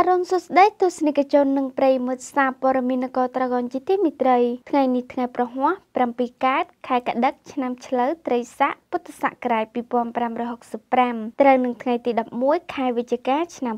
អរុនសុស្ដីទស្សនិកជននិងប្រិយមិត្តសារព័ត៌មាននគរត្រកងជាទីមិត្តរីថ្ងៃនេះថ្ងៃប្រហោះ7កើតខែកដិកឆ្នាំឆ្លូវត្រីស័កពុទ្ធសករាជ2565ត្រូវនឹងថ្ងៃទី11ខែវិច្ឆិកា ឆ្នាំ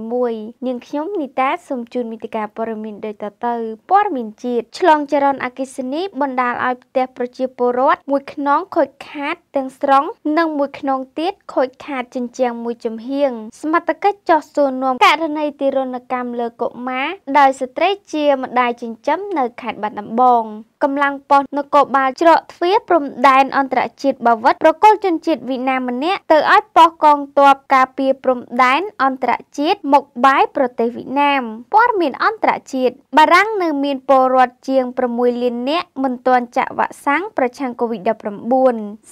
2021នាងខ្ញុំនីតាសូមជូនមេតិការព័ត៌មានដូចតទៅព័ត៌មានជាតិឆ្លងចរន្តអគិសនី បណ្ដាលឲ្យផ្ទះប្រជាពលរដ្ឋមួយខ្នងខូចខាត ទាំងស្រុងនិងមួយខ្នងទៀតខូចខាតជញ្ជាំងមួយចំហៀងសមត្ថកិច្ចចោះសួរនាំករណីនៃទារុណកម្មលើកុមារដោយស្ត្រីជាម្ដាយចិញ្ចឹមនៅខេត្តបាត់ដំបងកម្លាំងប៉ុស្តិ៍នគរបាលច្រកទ្វារព្រំដែនអន្តរជាតិបាវិតប្រកល់ជនជាតិវៀតណាមម្នាក់ទៅឲ្យប៉ុស្តិ៍កងទ័ពការពារព្រំដែនអន្តរជាតិមកបាយប្រទេសវៀតណាមព័ត៌មានអន្តរជាតិបារាំងនៅមានពលរដ្ឋជាង6លាននាក់មិនទាន់ចាក់វ៉ាក់សាំងប្រឆាំង COVID-19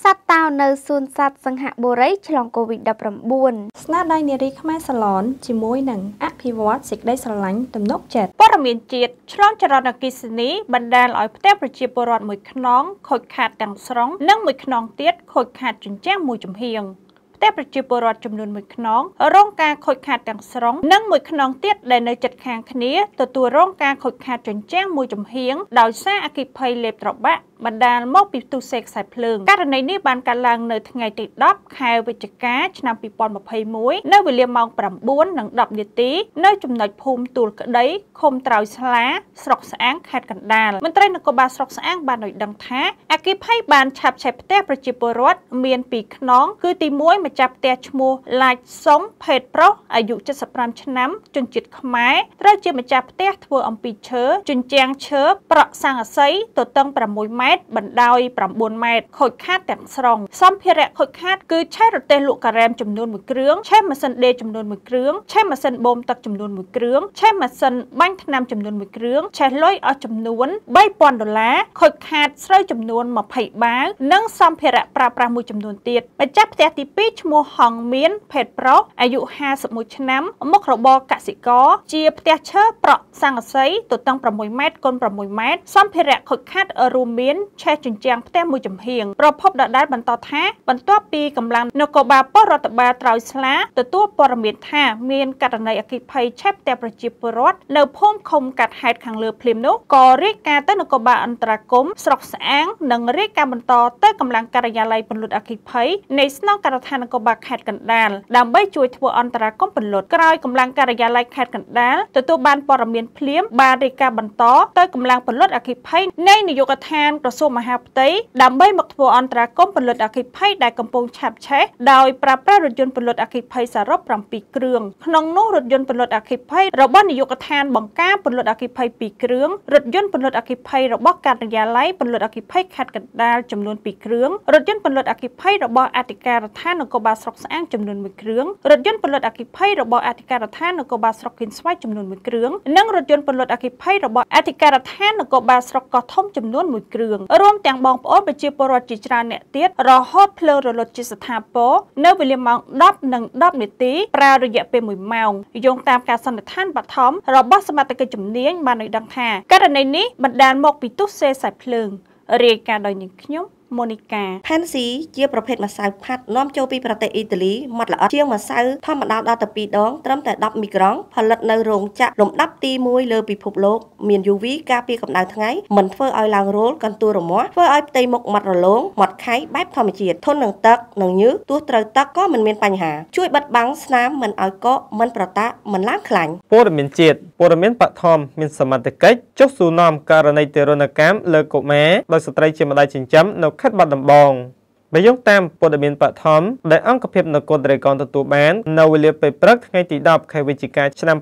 សត្វតោនៅ សួនសត្វសង្ហបុរី ឆ្លង COVID-19 ស្នាដៃនារីខ្មែរសាឡនជាមួយនឹងអភិវឌ្ឍសេចក្តីស្រឡាញ់ទំនុកចិត្តព័ត៌មានជាតិឆ្លងចរន្តអគ្គិសនីបណ្ដាលឲ្យផ្ទះប្រជាពលរដ្ឋមួយខ្នងខូចខាតទាំងស្រុងនិងមួយខ្នងទៀតខូចខាតជញ្ជាំងមួយចំហៀង។ផ្ទះប្រជាពលរដ្ឋចំនួន1ខ្នងរងការខូចខាតទាំងស្រុងនិងមួយខ្នងទៀតដែលនៅជិតខាងគ្នាទទួលរងការខូចខាតជញ្ជាំងមួយចំហៀងដោយសារអគិភ័យលេបត្របាក់បណ្ដាលមកពីទុសេខ្សែភ្លើងករណីនេះបានកើតឡើងនៅថ្ងៃទី10ខែវិច្ឆិកា ឆ្នាំ2021នៅវេលាម៉ោង9:10នាទី នៅចំណុចភូមិទួលក្ដីឃុំត្រោយស្លាស្រុកស្អាងខេត្តកណ្ដាលមន្ត្រីនគរបាលស្រុកស្អាងបានឲ្យដឹងថាអគិភ័យបានឆាបឆេះផ្ទះប្រជាពលរដ្ឋមាន2ខ្នងគឺទី1ម្ចាស់ផ្ទះឈ្មោះឡាចសុំភេទប្រុសអាយុ75ឆ្នាំ ជនជាតិខ្មែរត្រូវជាម្ចាស់ផ្ទះធ្វើអំពីឈើជញ្ជាំងឈើប្រក់ស័ង្កសីទទឹង6ម៉ែត្របណ្ដោយ9ម៉ែត្រខូចខាតទាំងស្រុងសម្ភារៈខូចខាត គឺឆែករទេះលក់ការ៉េមចំនួន1គ្រឿងឆែម៉ាស៊ីនដេរចំនួន1គ្រឿងឆែម៉ាស៊ីនបូមទឹកចំនួន1គ្រឿងឆែម៉ាស៊ីនបាញ់ថ្នាំចំនួន1គ្រឿងឆែលុយអស់ចំនួន3000ដុល្លារខូចខាតស្រូវចំនួន20បាវនិងសម្ភារៈប្រើប្រាស់មួយចំនួនទៀតម្ចាស់ផ្ទះទី2ឈ្មោះហងមានភេទប្រុសអាយុ51ឆ្នាំមុខរបរកសិករជាផ្ទះឈើប្រក់សង្កសីទទឹង6ម៉ែត្រគុណ6ម៉ែត្រសម្ភារៈខូចខាតរួមមានឆេះជញ្ជាំងផ្ទះមួយចំហៀងប្រភពដដែលបន្តថា បន្ទាប់ពីកម្លាំងនគរបាលប៉ុស្តិ៍រដ្ឋបាលត្រោយស្លាទទួលព័ត៌មានថាមានករណីអគ្គិភ័យឆេះផ្ទះប្រជាពលរដ្ឋនៅភូមិឃុំកាត់ហេតខាងលើភ្លាមនោះក៏រាយការណ៍ទៅនគរបាលអន្តរាគមស្រុកស្អាងនិងរាយការណ៍បន្ត ទៅកម្លាំងការិយាល័យពន្លត់អគ្គិភ័យនៃស្នងការដ្ឋានននិងក៏បាខេត្តកណ្ដាលដើម្បីជួយធ្វើអន្តរាគមន៍ពន្លត់ក្រោយកម្លាំងការិយាល័យខេត្តកណ្ដាលទទួលបានព័ត៌មានភ្លាមបានរាយការណ៍បន្តទៅកម្លាំងពន្លត់អគិភ័យនៃនាយកដ្ឋានក្រសួងមហាផ្ទៃដើម្បីមកធ្វើអន្តរាគមន៍ពន្លត់អគិភ័យដែលកំពុងឆាប់ឆេះដោយប្រើប្រាស់រថយន្តពន្លត់អគិភ័យសរុប7គ្រឿងក្នុងនោះរថយន្តពន្លត់អគិភ័យរបស់នាយកដ្ឋានបង្ការពន្លត់អគិភ័យ2គ្រឿងរថយន្តពន្លត់អគិភ័យរបស់ការិយាល័យពន្លត់អគិភ័យខេត្តកណ្ដាលចំនួន2គ្រឿងរថយន្តពន្លត់អគិភ័យរបស់អធិការដ្ឋាននគរគរបាលស្រុកស្អាងចំនួន1គ្រឿងរថយន្តពលុតអគិភ័យរបស់អធិការដ្ឋាននគរបាលស្រុកគិនស្វាយចំនួន1គ្រឿងនិងរថយន្តពលុតអគិភ័យរបស់អធិការដ្ឋាននគរបាលស្រុកកោះធំចំនួន1គ្រឿងរួមទាំងបងប្អូនប្រជាពលរដ្ឋជាច្រើនអ្នកទៀតរហូតភ្លើងរលត់ជាស្ថាពរនៅវេលាម៉ោង10និង10នាទីប្រើរយៈពេល1ម៉ោងយោងតាមការសន្និដ្ឋានបឋមរបស់សមត្ថកិច្ចជំនាញបានឲ្យដឹងថាករណីនេះបណ្ដាលមកពីទុស្សេខ្សែភ្លើងរាយការណ៍ដោយនាងខ្ញុំម៉ូនីកាផានស៊ីជាប្រភេទម្សៅផាត់នាំចូលពីប្រទេសអ៊ីតាលីម៉ត់ល្អិតជាងម្សៅធម្មតាដល់ទៅ2ដង ត្រឹមតែ10មីក្រូផលិតនៅរោងចក្រលំដាប់ទី1លើពិភពលោកមាន UV ការពារកម្ដៅថ្ងៃមិនធ្វើឲ្យឡើងរោលកន្ទួលរមាស់ធ្វើឲ្យផ្ទៃមុខម៉ត់រលោងម៉ត់ខៃបែបធម្មជាតិធន់នឹងទឹកនិងញើសទោះត្រូវទឹកក៏មិនមានបញ្ហា ជួយបិទបាំងស្នាមមិនឲ្យកកមិនប្រតាក់មិនឡើងខ្លាញ់ព័ត៌មានជាតិព័ត៌មានបឋមមានសមត្ថកិច្ចចុះស៊ូនាំករណីទរណកម្មលើកុមារដោយស្ត្រីជាម្ដាយចិញ្ចឹមនៅខិតបាត់ដំបងបើយោងតាមព័ត៌មានបឋមដែលអង្គភាពនគរត្រីកោណទទួលបាន នៅវេលាពេលព្រឹកថ្ងៃទី10ខែវិច្ឆិកាឆ្នាំ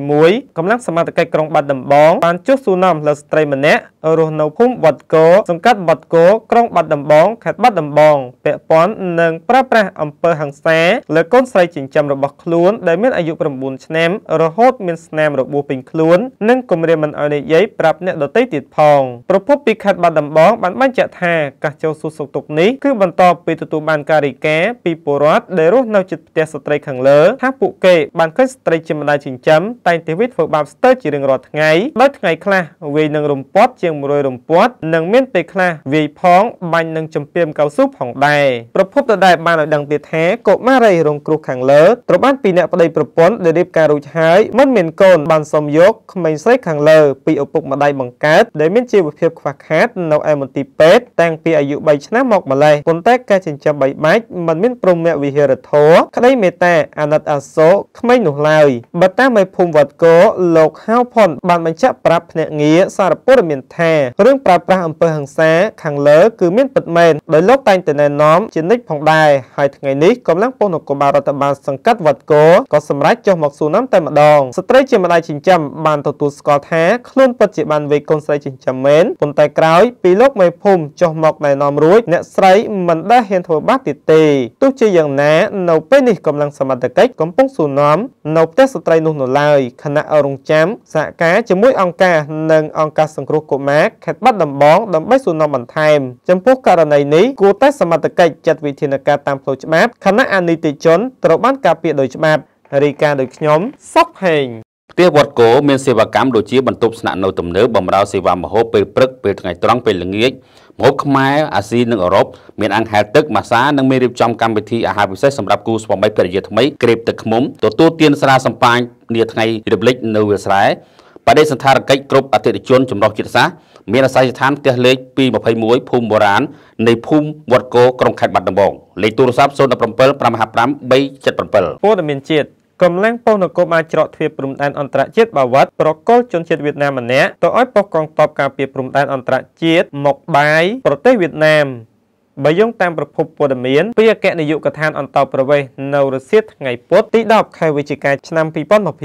2021កម្លាំងសមត្ថកិច្ចក្រុងបាត់ដំបងបានចុះស៊ូនាំលើស្ត្រីម្នាក់រស់នៅភូមិវត្តគោសង្កាត់វត្តគោក្រុងបាត់ដំបងខេត្តបាត់ដំបងពាក់ព័ន្ធនឹងប្រើប្រាស់អំពើហិង្សាលើកូនស្រីចិញ្ចឹមរបស់ខ្លួនដែលមានអាយុ9ឆ្នាំរហូតមានស្នាមរបួសពេញខ្លួន និងគំរាមមិនឲ្យនិយាយប្រាប់អ្នកដទៃទៀតផងប្រពន្ធពីខេត្តបាត់ដំបងបានបញ្ជាក់ថាការចូលសួរសុខទុក្ខនេះគឺបន្ទាប់ពីទទួលបានការរីការពីពលរដ្ឋដែលរស់នៅជិតផ្ទះស្ត្រីខាងលើថាពួកគេបានឃើញស្ត្រីជាម្ដាយចិញ្ចឹមតែងតែធ្វើបាបស្ទើរជារៀងរាល់ថ្ងៃដោយថ្ងៃខ្លះវាយនឹងរំពាត់ជាងនិងមួយរំពាត់និងមានពេលខ្លះវាយផងបាញ់និងចំពីមកៅស៊ូផងដែរប្រភពដដែលបានឲ្យដឹងទៀតថាកុមារីរងគ្រោះខាងលើត្រូវបានពីអ្នកប្តីប្រពន្ធដែលរៀបការរួចហើយមិនមានកូនបានសុំយកក្មេងស្រីខាងលើពីឪពុកម្ដាយបង្កើតដែលមានជីវភាពខ្វះខាតនៅឯមន្ទីរពេទ្យតាំងពីអាយុ3ឆ្នាំមកម្ល៉េះប៉ុន្តែការចិញ្ចឹមបីបាច់មិនមាន ព្រមវិហារធរក្តីមេត្តាអាណិតអាសូរក្មេងនោះឡើយបើតាមឯភូមិវត្តកោលោកហៅផុនបានបញ្ជាក់ប្រាប់ភ្នាក់ងារសារព័ត៌មានថាថារឿងប្រើប្រាស់អំពើហិង្សាខាងលើគឺមានពិតមែនដោយលោកតែងតែណែនាំជានិច្ចផងដែរហើយថ្ងៃនេះកម្លាំងពលនគរបាលរដ្ឋបាលសង្កាត់វត្តគោក៏សម្រេចចុះមកសួរនាំតែម្ដង ស្ត្រីជាម្ដាយចិញ្ចឹមបានទទួលស្គាល់ថាខ្លួនពិតជាបានវេកូនស្រីចិញ្ចឹមមែនប៉ុន្តែក្រោយ ពីលោកមេភូមិចុះមកណែនាំរួចអ្នកស្រីមិនដែលហ៊ានធ្វើបាបទៀតទេទោះជាយ៉ាងណានៅពេលនេះកម្លាំងសមត្ថកិច្ចកំពុងសួរនាំនៅផ្ទះស្ត្រីនោះនៅឡើយខណៈរងចាំសហការជាមួយអង្គការនិងអង្គការសង្គ្រោះកុមារមាខេត្តបាត់ដំបងដើម្បីសួរនាំបន្ថែមចំពោះករណីនេះគួរតែសមត្ថកិច្ចចាត់វិធានការតាមផ្លូវច្បាប់ខណៈអនិតិជនត្រូវបានការពារដោយច្បាប់រីកាដោយខ្ញុំសុកហេងផ្ទះវត្តគោមានសេវាកម្មដូចជាបន្ទប់ស្នាក់នៅទំនើបបម្រើសេវាម្ហូបពេលព្រឹកពេលថ្ងៃត្រង់ពេលល្ងាចម្ហូបខ្មែរអាស៊ីនិងអឺរ៉ុបមានអង្គហែលទឹកម៉ាសានិងមានរៀបចំកម្មវិធីអាហារពិសេសសម្រាប់គូស្វាមីភរិយាថ្មីក្រេបទឹកឃ្មុំទទួលទានស្រាសម្ពាញនាថ្ងៃរំលឹកនៅវាលស្រែបដិសន្ធារកិច្ចគ្រប់អតិថិជនចម្រុះជាតិសាសន៍មានអាស័យដ្ឋានផ្ទះលេខ221ភូមិបុរាណនៃភូមិវត្តគោក្រុងខេត្តបាត់ដំបងលេខទូរស័ព្ទ017 555 377ព័ត៌មានជាតិកម្លាំងប៉ុស្តិ៍នគរបាលច្រកទ្វារព្រំដែនអន្តរជាតិបាវត្តប្រកល់ជនជាតិវៀតណាមម្នាក់ទៅឲ្យប៉ុស្តិ៍កងទ័ពការពារព្រំដែនអន្តរជាតិមកបាយប្រទេសវៀតណាមបើយោងតាមប្រភពព័ត៌មានពីអគ្គនាយកដ្ឋានអន្តរប្រវេសនៅរសៀលថ្ងៃពុធទី10ខែវិច្ឆិកាឆ្នាំ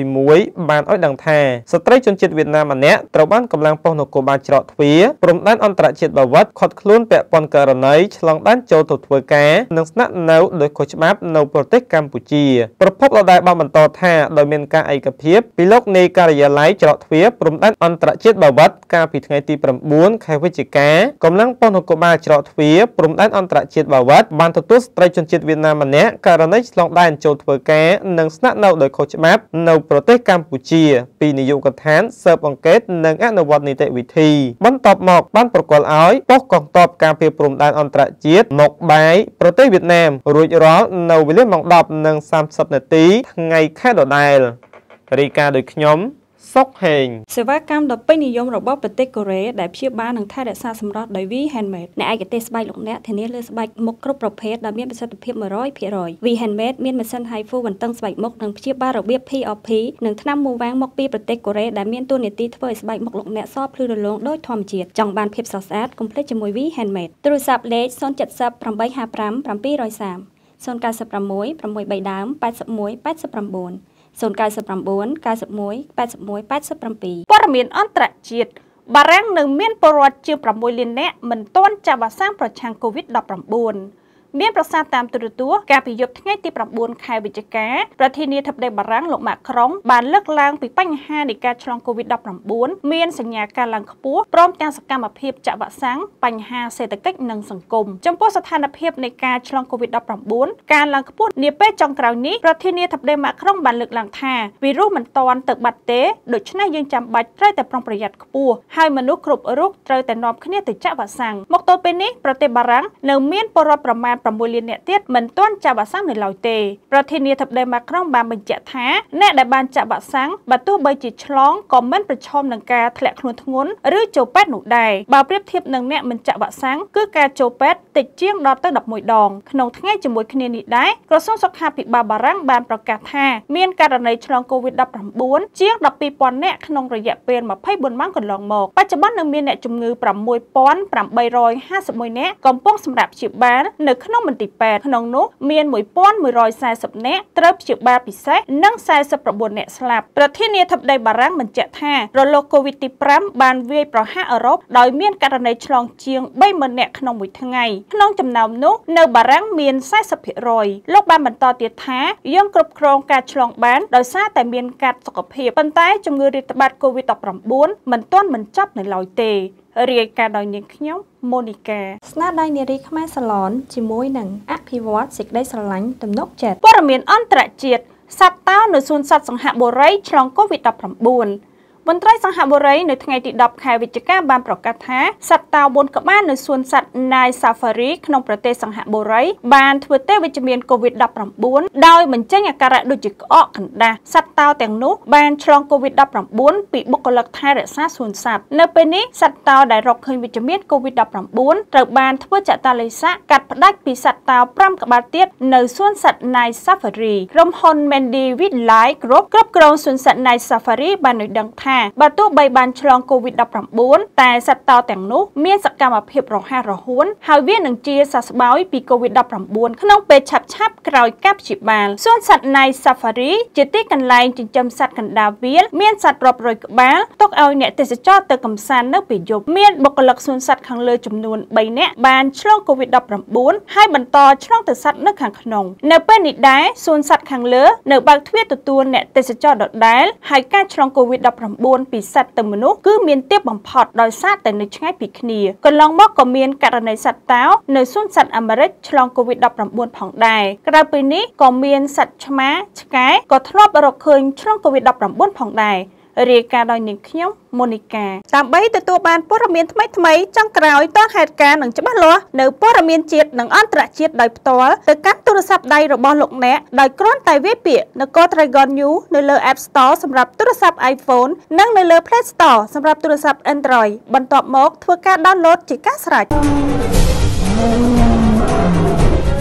2021បានឲ្យដឹងថាស្ត្រីជនជាតិវៀតណាមម្នាក់ត្រូវបានកម្លាំងប៉ុស្តិ៍នគរបាលច្រកទ្វារព្រំដែនអន្តរជាតិបាវិតខាត់ខ្លួនពាក់ព័ន្ធករណីឆ្លងដែនចូលទៅធ្វើការនិងស្នាក់នៅដោយខុសច្បាប់នៅប្រទេសកម្ពុជាប្រភពដដែលបានបន្តថាដោយមានការឯកភាពពីលោកនាយការិយាល័យច្រកទ្វារព្រំដែនអន្តរជាតិបាវិតកាលពីថ្ងៃទី9ខែវិច្ឆិកាកម្លាំងប៉ុស្តិ៍នគរបាលច្រកទ្វារព្រំដែនអន្តរជាតិបាវិតបានទទួលស្ត្រីជនជាតិវៀតណាមម្នាក់ករណីឆ្លងដែនចូលធ្វើការនិងស្នាក់នៅដោយខុសច្បាប់នៅប្រទេសកម្ពុជាពីនាយកដ្ឋានស៊ើបអង្កេតនិងអនុវត្តនីតិវិធីបន្ទាប់មកបានប្រកល់ឲ្យប៉ុស្តិ៍កងទ័ពការពារព្រំដែនអន្តរជាតិមកបាយប្រទេសវៀតណាមរួចរាល់នៅវេលាម៉ោង10:30នាទីថ្ងៃខែដដែលរីកាដោយខ្ញុំសុកហេងសេវាកម្មដ៏ពេញនិយមរបស់ប្រទេសកូរ៉េដែលព្យាបាលនិងថែរក្សាសម្រស់ដោយ V Handmade អ្នកឯកទេសស្បែកលោកអ្នកធានាលើស្បែកមុខគ្រប់ប្រភេទដែលមានប្រសិទ្ធភាព100% V Handmade មានម៉ាស៊ីន HIFU បន្ទឹងស្បែកមុខនិងព្យាបាលរបៀប POP និងថ្នាំមូវ៉ាំងមកពីប្រទេសកូរ៉េដែលមានតួនាទីធ្វើឲ្យស្បែកមុខលោកអ្នកសភ្លឺរលោងដោយធម្មជាតិចង់បានភាពស្រស់ស្អាតកុំភ្លេចជាមួយ V Handmade ទូរស័ព្ទលេខ070 855 730 096 639 81 89 099 91 81 87ព័ត៌មានអន្តរជាតិបារាំងនៅមានពលរដ្ឋជាង6លាននាក់មិនទាន់ចាប់វ៉ាក់សាំងប្រឆាំង COVID-19 មានប្រសាសន៍តាមទូរទស្សន៍កាលពីយប់ថ្ងៃទី9ខែវិច្ឆិកាប្រធានាធិបតីបារាំងលោកម៉ាក់ក្រុងបានលើកឡើងពីបញ្ហានៃការឆ្លង COVID-19 មានសញ្ញាការឡើងខ្ពស់ព្រមទាំងសកម្មភាពចាក់វ៉ាក់សាំងបញ្ហាសេដ្ឋកិច្ចនិងសង្គមចំពោះស្ថានភាពនៃការឆ្លង COVID-19 ការឡើងខ្ពស់នាពេលចុងក្រោយនេះប្រធានាធិបតីម៉ាក់ក្រុងបានលើកឡើងថាវីរុសមិនទាន់ទៅបាត់ទេដូច្នេះយើងចាំបាច់ត្រូវតែប្រុងប្រយ័ត្នខ្ពស់ហើយមនុស្សគ្រប់រូបត្រូវតែនាំគ្នាទៅចាក់វ៉ាក់សាំងមកទល់ពេលនេះប្រទេសបារាំងនៅមានពលរដ្ឋប្រមាណបាន6លាននាក់ទៀតមិនទាន់ចាប់អាសង្នៅឡើយទេប្រធានាធិបតីម៉ាក្រុងបានបញ្ជាក់ថាអ្នកដែលបានចាប់អាសង្បើទោះបីជាឆ្លងក៏មិនប្រឈមនឹងការធ្លាក់ខ្លួនធ្ងន់ឬចូលពេទ្យនោះដែរបើប្រៀបធៀបនឹងអ្នកមិនចាក់វ៉ាក់សាំងគឺការចូលពេទ្យតិចជាង10ទៅ11ដងក្នុងថ្ងៃជាមួយគ្នានេះដែរក្រសួងសុខាភិបាលបារាំងបានប្រកាសថាមានករណីឆ្លង COVID-19 ជាង12000នាក់ក្នុងរយៈពេល24ម៉ោងកន្លងមកបច្ចុប្បន្ននៅមានអ្នកជំងឺ6851នាក់កំពុងសម្រាប់ព្យាបាលនៅក្នុងក្នុងមន្ទីរពេទ្យក្នុងនោះមាន1140នាក់ត្រូវព្យាបាលពិសេសនិង49នាក់ស្លាប់ប្រធានាធិបតីបារាំងបញ្ជាក់ថារលកកូវីដ -15 បានវាយប្រហារអឺរ៉ុបដោយមានករណីឆ្លងជាង30000នាក់ក្នុងមួយថ្ងៃក្នុងចំណោមនោះ នៅបារាំងមាន40%លោកបានបន្តទៀតថាយើងគ្រប់គ្រងការឆ្លងបានដោយសារតែមានការសុខភាពប៉ុន្តែជំងឺរាតត្បាតកូវីដ -19 មិនទាន់មិនចប់នៅឡើយទេរាយការណ៍ដោយនាងខ្ញុំម៉ូនីកាស្នាដៃនារីខ្មែរសាឡនជាមួយនឹងអភិវឌ្ឍសេចក្តីស្រឡាញ់ទំនុកចិត្តព័ត៌មានអន្តរជាតិសត្វតោនៅសួនសត្វសង្ហបុរីឆ្លងកូវីដ -19 មន្ត្រីសង្ហបុរីនៅថ្ងៃទី10ខែវិច្ឆិកាបានប្រកាសថាសត្វតោ4ក្បាលនៅសួនសត្វ Nai Safari ក្នុងប្រទេសសង្ហបុរីបានធ្វើតេស្តវិជ្ជមាន COVID-19 ដោយបញ្ចេញអាការៈដូចជាក្អកកណ្ដាស់សត្វតោទាំងនោះបានឆ្លង COVID-19 ពីបុគ្គលិកថែរក្សាសួនសត្វនៅពេលនេះសត្វតោដែលរកឃើញវិជ្ជមាន COVID-19 ត្រូវបានធ្វើចតាលេសាកាត់ផ្ដាច់ពីសត្វតោ5ក្បាលទៀតនៅសួនសត្វ Nai Safari ក្រុមហ៊ុន Mendy Wildlife Group គ្រប់គ្រងសួនសត្វ Nai Safari បាននឹងដឹងថាបើទោះបីបានឆ្លង COVID-19 តែសត្វតោទាំងនោះ មានសកម្មភាពរហ័សរហួនហើយវានឹងជាសះស្បើយពី COVID-19 ក្នុងពេលឆាប់ឆាប់ក្រោយការព្យាបាលសួនសត្វ Night Safari ជាទីកន្លែងចិញ្ចឹមសត្វកណ្ដាលវាលមានសត្វរាប់រយក្បាលទុកឲ្យអ្នកទេសចរទៅកំសាន្តនៅពេលយប់មានបុគ្គលិកសួនសត្វខាងលើចំនួន3នាក់បានឆ្លង COVID-19 ហើយបន្តឆ្លងទៅសត្វនៅខាងក្នុង នៅពេលនេះដែរសួនសត្វខាងលើនៅបើកទ្វារទទួលអ្នកទេសចរដដែលហើយការឆ្លង COVID-19 19ពីសត្វទៅមនុស្សគឺមានទាបបំផុតដោយសារតែនៅឆ្ងាយពីគ្នាកន្លងមកក៏មានករណីសត្វតោនៅសួនសត្វអាមេរិកឆ្លង COVID-19 ផងដែរក្រៅពីនេះក៏មានសត្វឆ្មាឆ្កែក៏ធ្លាប់រកឃើញឆ្លង COVID-19 ផងដែររាយការណ៍ដោយនាងខ្ញុំមូនីកាដើម្បីទទួលបានព័ត៌មានថ្មីៗចុងក្រោយតហេតុការណ៍និងច្បាស់លាស់នៅព័ត៌មានជាតិនិងអន្តរជាតិដោយផ្ទាល់ទៅកាន់ទូរស័ព្ទដៃរបស់លោកអ្នកដោយគ្រាន់តែវាយពាក្យនគរ Dragon New នៅលើ App Store សម្រាប់ទូរស័ព្ទ iPhone និងនៅលើ Play Store សម្រាប់ទូរស័ព្ទ Android បន្ទាប់មកធ្វើការ download ជាការស្រេច thank you